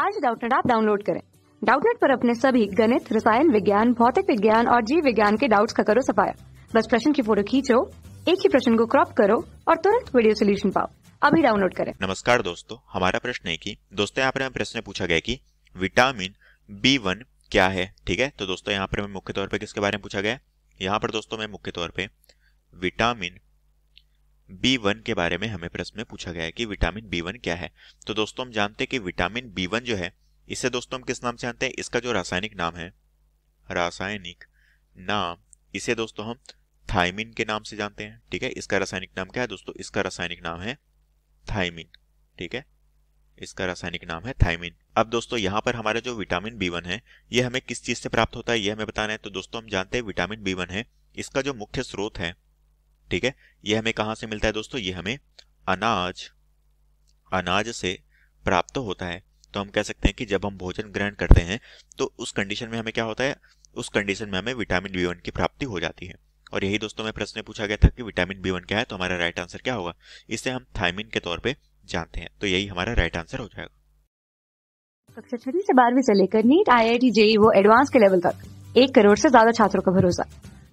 आज डाउटनेट आप डाउनलोड करें डाउटनेट पर अपने सभी गणित रसायन विज्ञान भौतिक विज्ञान और जीव विज्ञान के डाउट्स का करो सफाया बस प्रश्न की फोटो खींचो एक ही प्रश्न को क्रॉप करो और तुरंत वीडियो सोल्यूशन पाओ अभी डाउनलोड करें नमस्कार दोस्तों हमारा प्रश्न है की दोस्तों यहाँ पर प्रश्न पूछा गया की विटामिन बी वन क्या है ठीक है तो दोस्तों यहाँ पर मुख्य तौर पर किसके बारे में पूछा गया यहाँ पर दोस्तों में मुख्य तौर पर विटामिन बी वन के बारे में हमें प्रश्न में पूछा गया है कि विटामिन बी वन क्या है तो दोस्तों हम जानते हैं कि विटामिन बी वन जो है इसे दोस्तों हम किस नाम से जानते हैं इसका जो रासायनिक नाम है रासायनिक नाम इसे दोस्तों हम थाइमिन के नाम से जानते हैं ठीक है इसका रासायनिक नाम क्या है दोस्तों इसका रासायनिक नाम है थाइमिन ठीक है इसका रासायनिक नाम है थाइमिन अब दोस्तों यहाँ पर हमारा जो विटामिन बी वन है ये हमें किस चीज़ से प्राप्त होता है ये हमें बताना है तो दोस्तों हम जानते हैं विटामिन बी वन है इसका जो मुख्य स्रोत है ठीक है ये हमें कहाँ से मिलता है दोस्तों ये हमें अनाज अनाज से प्राप्त होता है तो हम कह सकते हैं कि जब हम भोजन ग्रहण करते हैं तो उस कंडीशन में हमें क्या होता है उस कंडीशन में हमें विटामिन बी की प्राप्ति हो जाती है और यही दोस्तों में प्रश्न पूछा गया था कि विटामिन बी वन क्या है तो हमारा राइट आंसर क्या होगा इसे हम थाइमिन के तौर पर जानते हैं तो यही हमारा राइट आंसर हो जाएगा कक्षा छठी से बारहवीं से लेकर NEET I I T JEE वो एडवांस के लेवल तक एक करोड़ से ज्यादा छात्रों का भरोसा